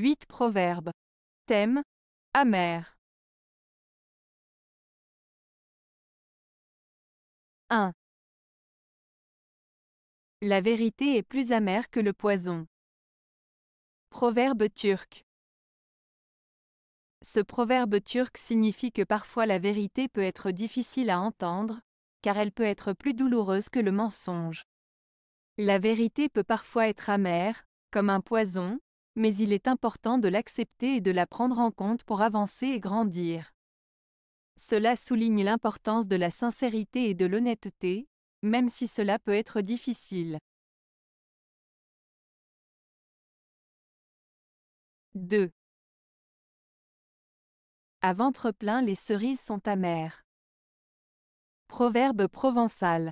8 Proverbes. Thème Amer. 1. La vérité est plus amère que le poison. Proverbe turc. Ce proverbe turc signifie que parfois la vérité peut être difficile à entendre, car elle peut être plus douloureuse que le mensonge. La vérité peut parfois être amère, comme un poison, mais il est important de l'accepter et de la prendre en compte pour avancer et grandir. Cela souligne l'importance de la sincérité et de l'honnêteté, même si cela peut être difficile. 2. À ventre plein, les cerises sont amères. Proverbe provençal.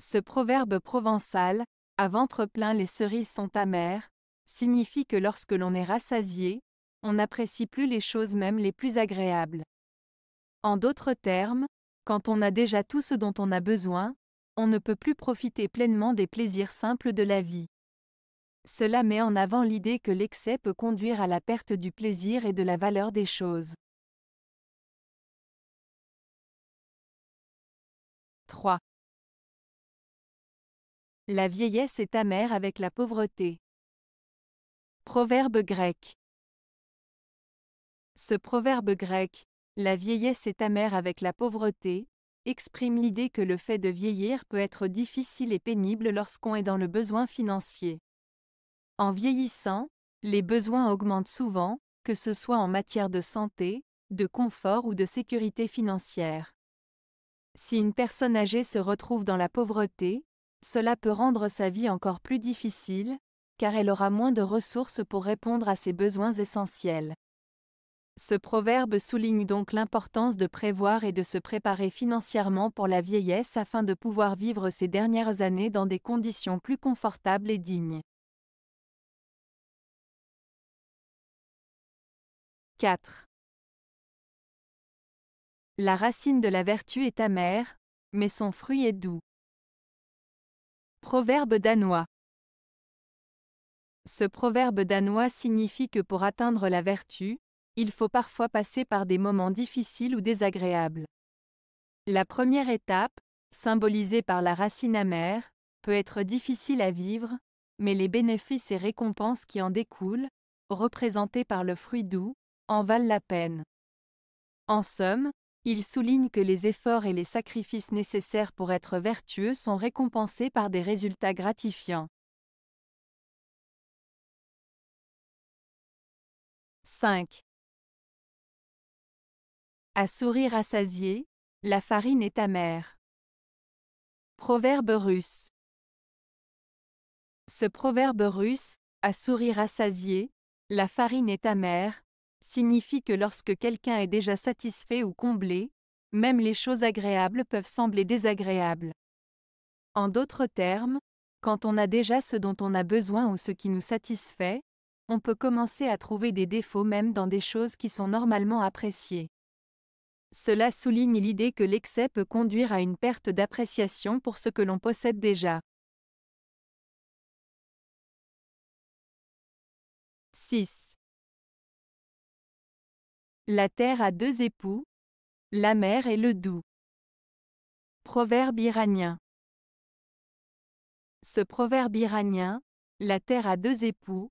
Ce proverbe provençal, à ventre plein les cerises sont amères, signifie que lorsque l'on est rassasié, on n'apprécie plus les choses même les plus agréables. En d'autres termes, quand on a déjà tout ce dont on a besoin, on ne peut plus profiter pleinement des plaisirs simples de la vie. Cela met en avant l'idée que l'excès peut conduire à la perte du plaisir et de la valeur des choses. 3. La vieillesse est amère avec la pauvreté. Proverbe grec. Ce proverbe grec, la vieillesse est amère avec la pauvreté, exprime l'idée que le fait de vieillir peut être difficile et pénible lorsqu'on est dans le besoin financier. En vieillissant, les besoins augmentent souvent, que ce soit en matière de santé, de confort ou de sécurité financière. Si une personne âgée se retrouve dans la pauvreté, cela peut rendre sa vie encore plus difficile, car elle aura moins de ressources pour répondre à ses besoins essentiels. Ce proverbe souligne donc l'importance de prévoir et de se préparer financièrement pour la vieillesse afin de pouvoir vivre ses dernières années dans des conditions plus confortables et dignes. 4. La racine de la vertu est amère, mais son fruit est doux. Proverbe danois. Ce proverbe danois signifie que pour atteindre la vertu, il faut parfois passer par des moments difficiles ou désagréables. La première étape, symbolisée par la racine amère, peut être difficile à vivre, mais les bénéfices et récompenses qui en découlent, représentés par le fruit doux, en valent la peine. En somme, il souligne que les efforts et les sacrifices nécessaires pour être vertueux sont récompensés par des résultats gratifiants. 5. À sourire assasié, la farine est amère. Proverbe russe. Ce proverbe russe, à sourire assasié, la farine est amère, signifie que lorsque quelqu'un est déjà satisfait ou comblé, même les choses agréables peuvent sembler désagréables. En d'autres termes, quand on a déjà ce dont on a besoin ou ce qui nous satisfait, on peut commencer à trouver des défauts même dans des choses qui sont normalement appréciées. Cela souligne l'idée que l'excès peut conduire à une perte d'appréciation pour ce que l'on possède déjà. 6. La terre a deux époux, la mer et le doux. Proverbe iranien. Ce proverbe iranien, la terre a deux époux,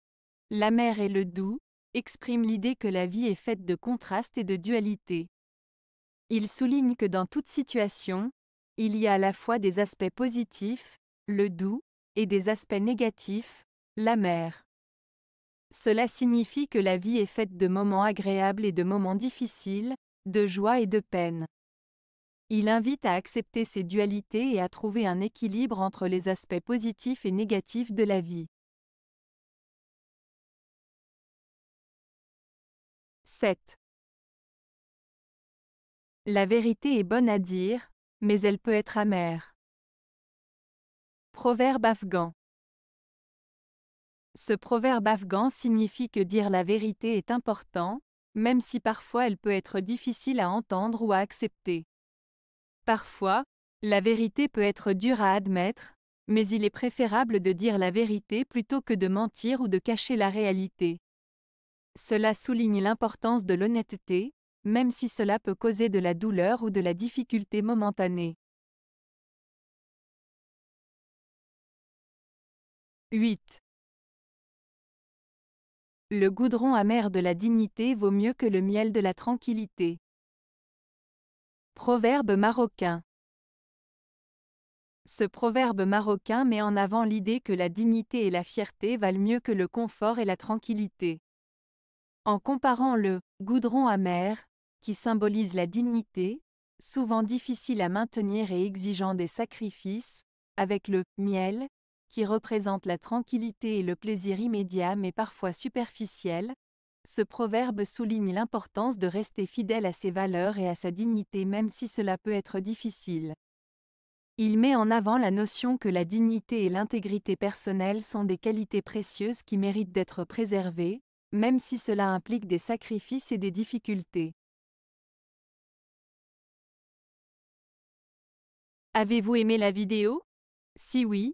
la mer et le doux, exprime l'idée que la vie est faite de contrastes et de dualité. Il souligne que dans toute situation, il y a à la fois des aspects positifs, le doux, et des aspects négatifs, la mer. Cela signifie que la vie est faite de moments agréables et de moments difficiles, de joie et de peine. Il invite à accepter ces dualités et à trouver un équilibre entre les aspects positifs et négatifs de la vie. 7. La vérité est bonne à dire, mais elle peut être amère. Proverbe afghan. Ce proverbe afghan signifie que dire la vérité est important, même si parfois elle peut être difficile à entendre ou à accepter. Parfois, la vérité peut être dure à admettre, mais il est préférable de dire la vérité plutôt que de mentir ou de cacher la réalité. Cela souligne l'importance de l'honnêteté, même si cela peut causer de la douleur ou de la difficulté momentanée. 8. Le goudron amer de la dignité vaut mieux que le miel de la tranquillité. Proverbe marocain. Ce proverbe marocain met en avant l'idée que la dignité et la fierté valent mieux que le confort et la tranquillité. En comparant le goudron amer, qui symbolise la dignité, souvent difficile à maintenir et exigeant des sacrifices, avec le miel, qui représente la tranquillité et le plaisir immédiat mais parfois superficiel, ce proverbe souligne l'importance de rester fidèle à ses valeurs et à sa dignité même si cela peut être difficile. Il met en avant la notion que la dignité et l'intégrité personnelle sont des qualités précieuses qui méritent d'être préservées, même si cela implique des sacrifices et des difficultés. Avez-vous aimé la vidéo Si oui,